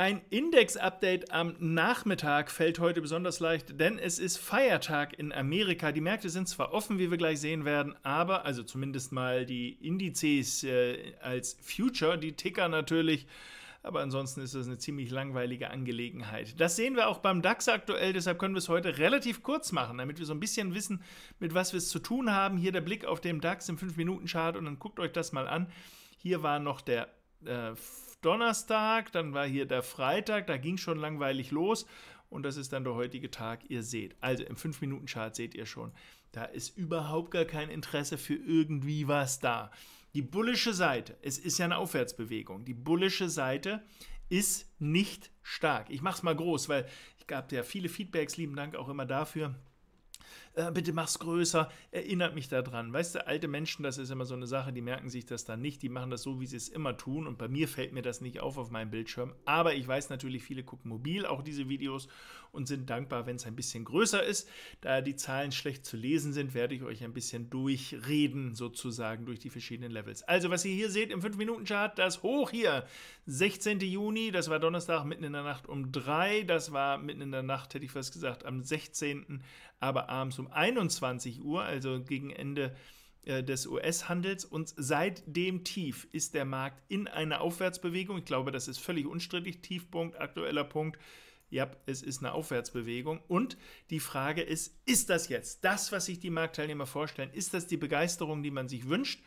Ein Index-Update am Nachmittag fällt heute besonders leicht, denn es ist Feiertag in Amerika. Die Märkte sind zwar offen, wie wir gleich sehen werden, aber, also zumindest mal die Indizes äh, als Future, die Ticker natürlich, aber ansonsten ist das eine ziemlich langweilige Angelegenheit. Das sehen wir auch beim DAX aktuell, deshalb können wir es heute relativ kurz machen, damit wir so ein bisschen wissen, mit was wir es zu tun haben. Hier der Blick auf den DAX im 5-Minuten-Chart und dann guckt euch das mal an. Hier war noch der äh, Donnerstag, dann war hier der Freitag, da ging schon langweilig los und das ist dann der heutige Tag, ihr seht. Also im 5-Minuten-Chart seht ihr schon, da ist überhaupt gar kein Interesse für irgendwie was da. Die bullische Seite, es ist ja eine Aufwärtsbewegung, die bullische Seite ist nicht stark. Ich mache es mal groß, weil ich gab ja viele Feedbacks, lieben Dank auch immer dafür äh, bitte mach's größer, erinnert mich daran. Weißt du, alte Menschen, das ist immer so eine Sache, die merken sich das dann nicht, die machen das so, wie sie es immer tun und bei mir fällt mir das nicht auf auf meinem Bildschirm. Aber ich weiß natürlich, viele gucken mobil auch diese Videos und sind dankbar, wenn es ein bisschen größer ist. Da die Zahlen schlecht zu lesen sind, werde ich euch ein bisschen durchreden, sozusagen durch die verschiedenen Levels. Also, was ihr hier seht im 5-Minuten-Chart, das hoch hier, 16. Juni, das war Donnerstag mitten in der Nacht um 3, das war mitten in der Nacht, hätte ich fast gesagt, am 16., aber abends um 21 Uhr, also gegen Ende äh, des US-Handels und seit dem Tief ist der Markt in einer Aufwärtsbewegung. Ich glaube, das ist völlig unstrittig. Tiefpunkt, aktueller Punkt. Ja, es ist eine Aufwärtsbewegung. Und die Frage ist, ist das jetzt das, was sich die Marktteilnehmer vorstellen? Ist das die Begeisterung, die man sich wünscht?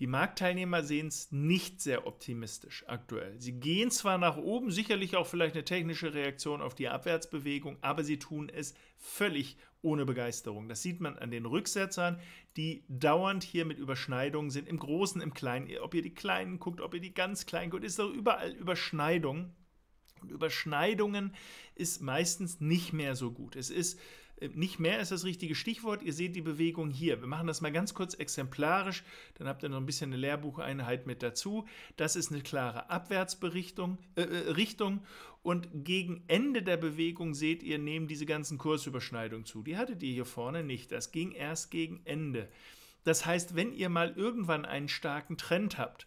Die Marktteilnehmer sehen es nicht sehr optimistisch aktuell. Sie gehen zwar nach oben, sicherlich auch vielleicht eine technische Reaktion auf die Abwärtsbewegung, aber sie tun es völlig ohne Begeisterung. Das sieht man an den Rücksetzern, die dauernd hier mit Überschneidungen sind, im Großen, im Kleinen. Ob ihr die Kleinen guckt, ob ihr die ganz Kleinen guckt, ist doch überall Überschneidung. Und Überschneidungen ist meistens nicht mehr so gut. Es ist äh, nicht mehr ist das richtige Stichwort. Ihr seht die Bewegung hier. Wir machen das mal ganz kurz exemplarisch. Dann habt ihr noch ein bisschen eine Lehrbucheinheit mit dazu. Das ist eine klare Abwärtsberichtung äh, äh, Richtung. Und gegen Ende der Bewegung seht ihr, nehmen diese ganzen Kursüberschneidungen zu. Die hattet ihr hier vorne nicht. Das ging erst gegen Ende. Das heißt, wenn ihr mal irgendwann einen starken Trend habt,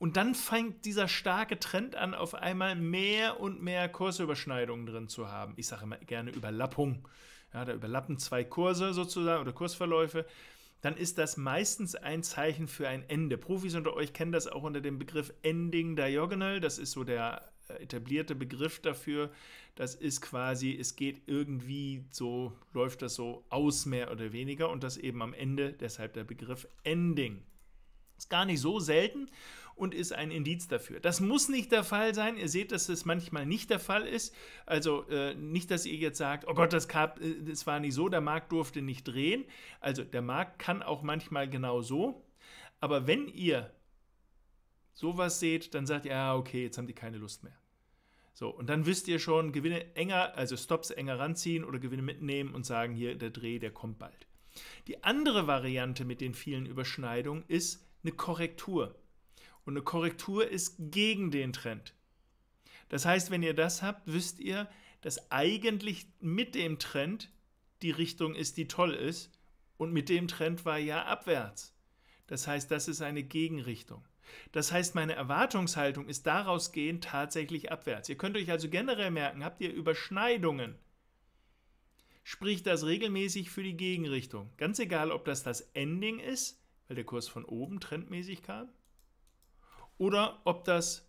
und dann fängt dieser starke Trend an, auf einmal mehr und mehr Kursüberschneidungen drin zu haben. Ich sage immer gerne Überlappung ja, da überlappen zwei Kurse sozusagen oder Kursverläufe, dann ist das meistens ein Zeichen für ein Ende. Profis unter euch kennen das auch unter dem Begriff Ending Diagonal. Das ist so der äh, etablierte Begriff dafür. Das ist quasi, es geht irgendwie so, läuft das so aus mehr oder weniger und das eben am Ende, deshalb der Begriff Ending. Ist gar nicht so selten und ist ein Indiz dafür. Das muss nicht der Fall sein. Ihr seht, dass es manchmal nicht der Fall ist. Also äh, nicht, dass ihr jetzt sagt, oh Gott, das, gab, äh, das war nicht so, der Markt durfte nicht drehen. Also der Markt kann auch manchmal genau so. Aber wenn ihr sowas seht, dann sagt ihr, ja, ah, okay, jetzt haben die keine Lust mehr. So, und dann wisst ihr schon, Gewinne enger, also Stops enger ranziehen oder Gewinne mitnehmen und sagen, hier, der Dreh, der kommt bald. Die andere Variante mit den vielen Überschneidungen ist, eine Korrektur. Und eine Korrektur ist gegen den Trend. Das heißt, wenn ihr das habt, wisst ihr, dass eigentlich mit dem Trend die Richtung ist, die toll ist. Und mit dem Trend war ja abwärts. Das heißt, das ist eine Gegenrichtung. Das heißt, meine Erwartungshaltung ist daraus gehend tatsächlich abwärts. Ihr könnt euch also generell merken, habt ihr Überschneidungen, spricht das regelmäßig für die Gegenrichtung. Ganz egal, ob das das Ending ist weil der Kurs von oben trendmäßig kam, oder ob das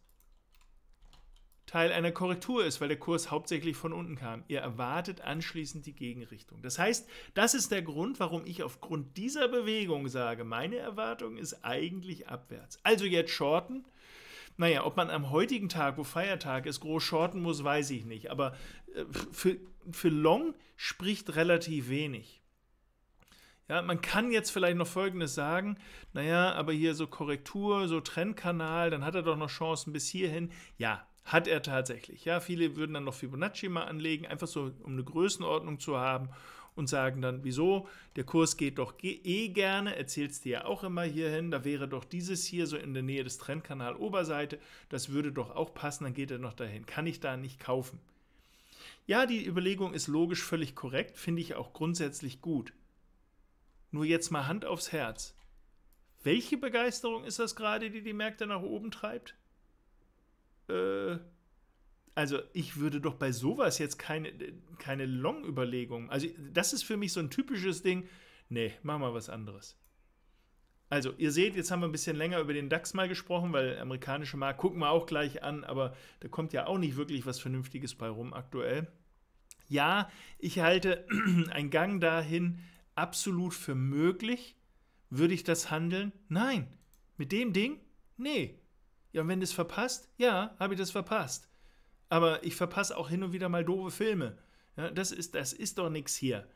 Teil einer Korrektur ist, weil der Kurs hauptsächlich von unten kam. Ihr erwartet anschließend die Gegenrichtung. Das heißt, das ist der Grund, warum ich aufgrund dieser Bewegung sage, meine Erwartung ist eigentlich abwärts. Also jetzt shorten. Naja, ob man am heutigen Tag, wo Feiertag ist, groß shorten muss, weiß ich nicht. Aber äh, für, für Long spricht relativ wenig. Ja, man kann jetzt vielleicht noch Folgendes sagen, naja, aber hier so Korrektur, so Trendkanal, dann hat er doch noch Chancen bis hierhin. Ja, hat er tatsächlich. Ja, viele würden dann noch Fibonacci mal anlegen, einfach so, um eine Größenordnung zu haben und sagen dann, wieso, der Kurs geht doch eh gerne, erzählst dir ja auch immer hierhin, da wäre doch dieses hier so in der Nähe des Trendkanal Oberseite, das würde doch auch passen, dann geht er noch dahin. Kann ich da nicht kaufen? Ja, die Überlegung ist logisch völlig korrekt, finde ich auch grundsätzlich gut. Nur jetzt mal Hand aufs Herz. Welche Begeisterung ist das gerade, die die Märkte nach oben treibt? Äh, also ich würde doch bei sowas jetzt keine, keine Long-Überlegung. Also das ist für mich so ein typisches Ding. Nee, mach mal was anderes. Also, ihr seht, jetzt haben wir ein bisschen länger über den DAX mal gesprochen, weil amerikanische Markt gucken wir auch gleich an, aber da kommt ja auch nicht wirklich was Vernünftiges bei rum aktuell. Ja, ich halte einen Gang dahin, absolut für möglich? Würde ich das handeln? Nein. Mit dem Ding? Nee. Ja, und wenn du es verpasst? Ja, habe ich das verpasst. Aber ich verpasse auch hin und wieder mal doofe Filme. Ja, das, ist, das ist doch nichts hier.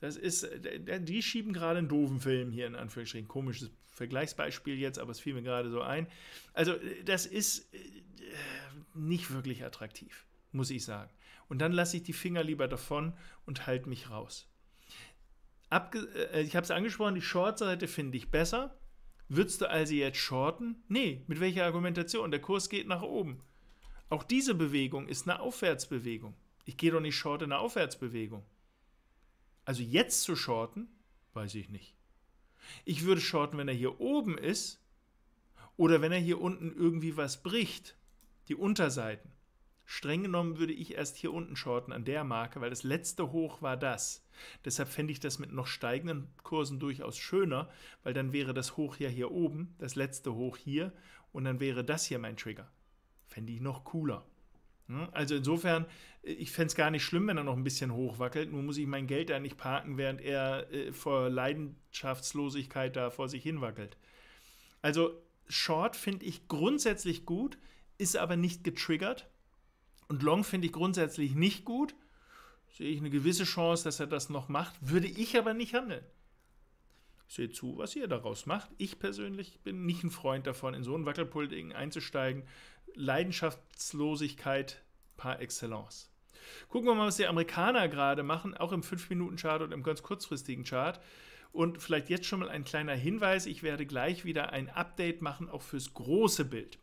Das ist, äh, die schieben gerade einen doofen Film hier in Anführungsstrichen. Komisches Vergleichsbeispiel jetzt, aber es fiel mir gerade so ein. Also, äh, das ist äh, nicht wirklich attraktiv, muss ich sagen. Und dann lasse ich die Finger lieber davon und halte mich raus abge äh, ich habe es angesprochen, die Short-Seite finde ich besser. Würdest du also jetzt shorten? Nee, mit welcher Argumentation? Der Kurs geht nach oben. Auch diese Bewegung ist eine Aufwärtsbewegung. Ich gehe doch nicht short in eine Aufwärtsbewegung. Also jetzt zu shorten, weiß ich nicht. Ich würde shorten, wenn er hier oben ist oder wenn er hier unten irgendwie was bricht, die Unterseiten. Streng genommen würde ich erst hier unten shorten an der Marke, weil das letzte Hoch war das. Deshalb fände ich das mit noch steigenden Kursen durchaus schöner, weil dann wäre das Hoch ja hier oben, das letzte Hoch hier und dann wäre das hier mein Trigger. Fände ich noch cooler. Hm? Also insofern, ich fände es gar nicht schlimm, wenn er noch ein bisschen hoch wackelt. Nur muss ich mein Geld da nicht parken, während er äh, vor Leidenschaftslosigkeit da vor sich hin wackelt. Also Short finde ich grundsätzlich gut, ist aber nicht getriggert. Und Long finde ich grundsätzlich nicht gut. Sehe ich eine gewisse Chance, dass er das noch macht, würde ich aber nicht handeln. Seht zu, was ihr daraus macht. Ich persönlich bin nicht ein Freund davon, in so ein Wackelpulding einzusteigen. Leidenschaftslosigkeit par excellence. Gucken wir mal, was die Amerikaner gerade machen, auch im 5-Minuten-Chart und im ganz kurzfristigen Chart. Und vielleicht jetzt schon mal ein kleiner Hinweis, ich werde gleich wieder ein Update machen, auch fürs große Bild.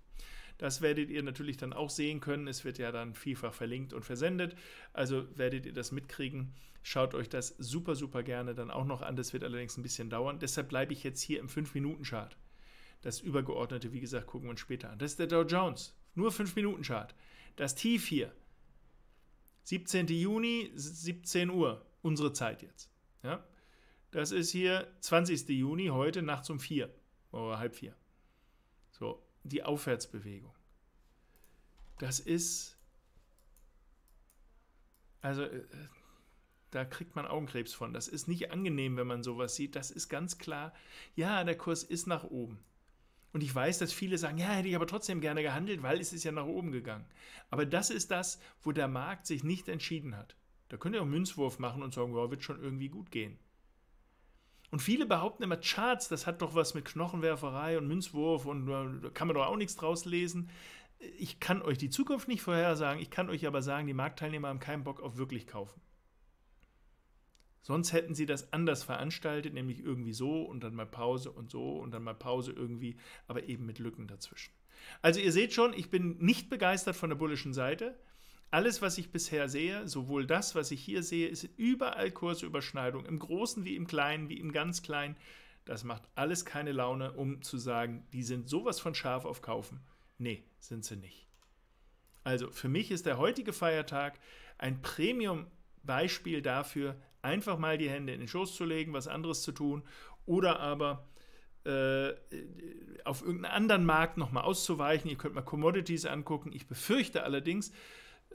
Das werdet ihr natürlich dann auch sehen können. Es wird ja dann vielfach verlinkt und versendet. Also werdet ihr das mitkriegen. Schaut euch das super, super gerne dann auch noch an. Das wird allerdings ein bisschen dauern. Deshalb bleibe ich jetzt hier im 5-Minuten-Chart. Das Übergeordnete, wie gesagt, gucken wir uns später an. Das ist der Dow Jones. Nur 5-Minuten-Chart. Das Tief hier. 17. Juni, 17 Uhr. Unsere Zeit jetzt. Ja? Das ist hier 20. Juni, heute nachts um 4 oder halb 4 die Aufwärtsbewegung. Das ist, also äh, da kriegt man Augenkrebs von. Das ist nicht angenehm, wenn man sowas sieht. Das ist ganz klar, ja, der Kurs ist nach oben. Und ich weiß, dass viele sagen, ja, hätte ich aber trotzdem gerne gehandelt, weil es ist ja nach oben gegangen. Aber das ist das, wo der Markt sich nicht entschieden hat. Da könnt ihr auch einen Münzwurf machen und sagen, ja, wird schon irgendwie gut gehen. Und viele behaupten immer, Charts, das hat doch was mit Knochenwerferei und Münzwurf und äh, da kann man doch auch nichts draus lesen. Ich kann euch die Zukunft nicht vorhersagen, ich kann euch aber sagen, die Marktteilnehmer haben keinen Bock auf wirklich kaufen. Sonst hätten sie das anders veranstaltet, nämlich irgendwie so und dann mal Pause und so und dann mal Pause irgendwie, aber eben mit Lücken dazwischen. Also ihr seht schon, ich bin nicht begeistert von der bullischen Seite. Alles, was ich bisher sehe, sowohl das, was ich hier sehe, ist überall Kursüberschneidung, im Großen wie im Kleinen, wie im ganz Kleinen. Das macht alles keine Laune, um zu sagen, die sind sowas von scharf auf Kaufen. Nee, sind sie nicht. Also für mich ist der heutige Feiertag ein Premium-Beispiel dafür, einfach mal die Hände in den Schoß zu legen, was anderes zu tun oder aber äh, auf irgendeinen anderen Markt nochmal auszuweichen. Ihr könnt mal Commodities angucken. Ich befürchte allerdings,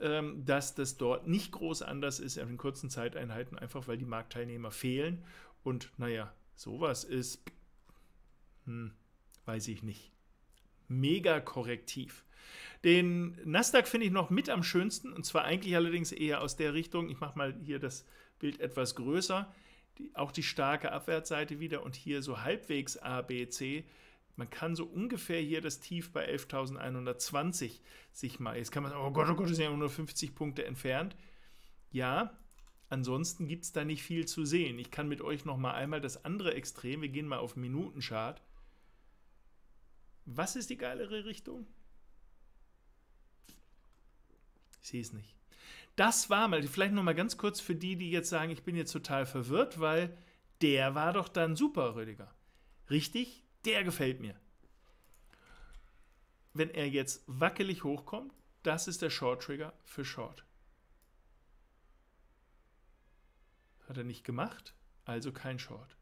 ähm, dass das dort nicht groß anders ist in kurzen Zeiteinheiten, einfach weil die Marktteilnehmer fehlen. Und naja, sowas ist, hm, weiß ich nicht, mega korrektiv. Den Nasdaq finde ich noch mit am schönsten, und zwar eigentlich allerdings eher aus der Richtung, ich mache mal hier das Bild etwas größer, die, auch die starke Abwärtsseite wieder und hier so halbwegs ABC. Man kann so ungefähr hier das Tief bei 11.120 sich mal, jetzt kann man sagen, oh Gott, oh Gott, das sind ja nur 50 Punkte entfernt. Ja, ansonsten gibt es da nicht viel zu sehen. Ich kann mit euch noch mal einmal das andere Extrem, wir gehen mal auf Minutenchart. Was ist die geilere Richtung? Ich sehe es nicht. Das war mal, vielleicht noch mal ganz kurz für die, die jetzt sagen, ich bin jetzt total verwirrt, weil der war doch dann super, Rüdiger. Richtig, der gefällt mir. Wenn er jetzt wackelig hochkommt, das ist der Short-Trigger für Short. Hat er nicht gemacht, also kein Short.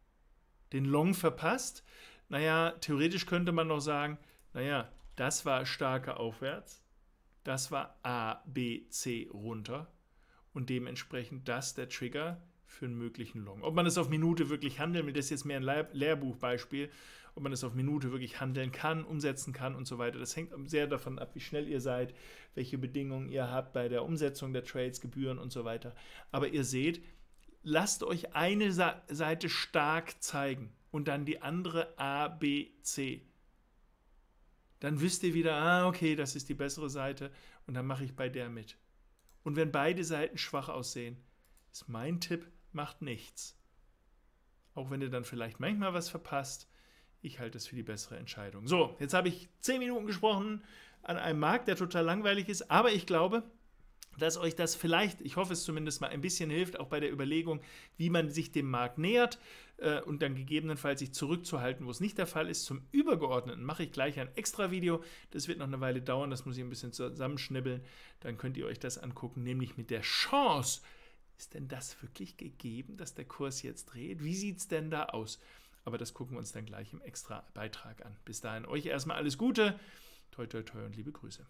Den Long verpasst. Naja, theoretisch könnte man noch sagen, naja, das war starker Aufwärts, das war A, B, C runter und dementsprechend das der Trigger für einen möglichen Long. Ob man das auf Minute wirklich handelt, das ist jetzt mehr ein Lehrbuchbeispiel ob man das auf Minute wirklich handeln kann, umsetzen kann und so weiter. Das hängt sehr davon ab, wie schnell ihr seid, welche Bedingungen ihr habt bei der Umsetzung der Trades, Gebühren und so weiter. Aber ihr seht, lasst euch eine Seite stark zeigen und dann die andere A, B, C. Dann wisst ihr wieder, ah, okay, das ist die bessere Seite und dann mache ich bei der mit. Und wenn beide Seiten schwach aussehen, ist mein Tipp, macht nichts. Auch wenn ihr dann vielleicht manchmal was verpasst, ich halte es für die bessere Entscheidung. So, jetzt habe ich zehn Minuten gesprochen an einem Markt, der total langweilig ist, aber ich glaube, dass euch das vielleicht, ich hoffe es zumindest mal, ein bisschen hilft, auch bei der Überlegung, wie man sich dem Markt nähert äh, und dann gegebenenfalls sich zurückzuhalten, wo es nicht der Fall ist. Zum Übergeordneten mache ich gleich ein extra Video. Das wird noch eine Weile dauern, das muss ich ein bisschen zusammenschnibbeln. Dann könnt ihr euch das angucken, nämlich mit der Chance. Ist denn das wirklich gegeben, dass der Kurs jetzt dreht? Wie sieht es denn da aus? Aber das gucken wir uns dann gleich im extra Beitrag an. Bis dahin euch erstmal alles Gute. Toi, toi, toi und liebe Grüße.